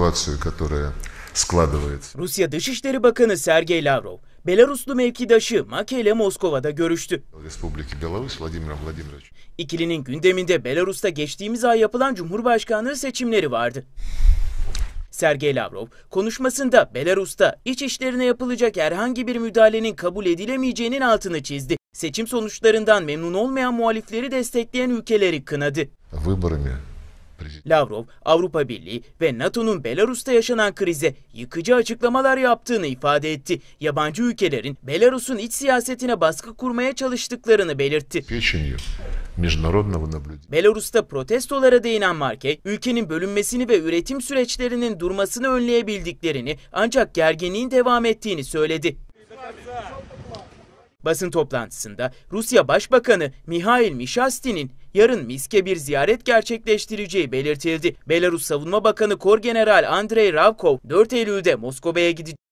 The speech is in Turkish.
ситуацию, которая складывается. Rusya Dışişleri Bakanı Sergey Lavrov, Belaruslu mevkidaşı Make ile Moskova'da görüştü. Республики Беларусь Владимиром Владимирович. İkilinin gündeminde Belarus'ta geçtiğimiz ay yapılan Cumhurbaşkanlığı seçimleri vardı. Sergey Lavrov konuşmasında Belarus'ta iç işlerine yapılacak herhangi bir müdahalenin kabul edilemeyeceğinin altını çizdi. Seçim sonuçlarından memnun olmayan muhalifleri destekleyen ülkeleri kınadı. Выборами Lavrov, Avrupa Birliği ve NATO'nun Belarus'ta yaşanan krize yıkıcı açıklamalar yaptığını ifade etti. Yabancı ülkelerin Belarus'un iç siyasetine baskı kurmaya çalıştıklarını belirtti. Belarus'ta protestolara değinen Marke, ülkenin bölünmesini ve üretim süreçlerinin durmasını önleyebildiklerini ancak gerginliğin devam ettiğini söyledi. Basın toplantısında Rusya Başbakanı Mihail Mishastin'in yarın Minsk'e bir ziyaret gerçekleştireceği belirtildi. Belarus Savunma Bakanı Korgeneral Andrei Ravkov 4 Eylül'de Moskova'ya gidecek.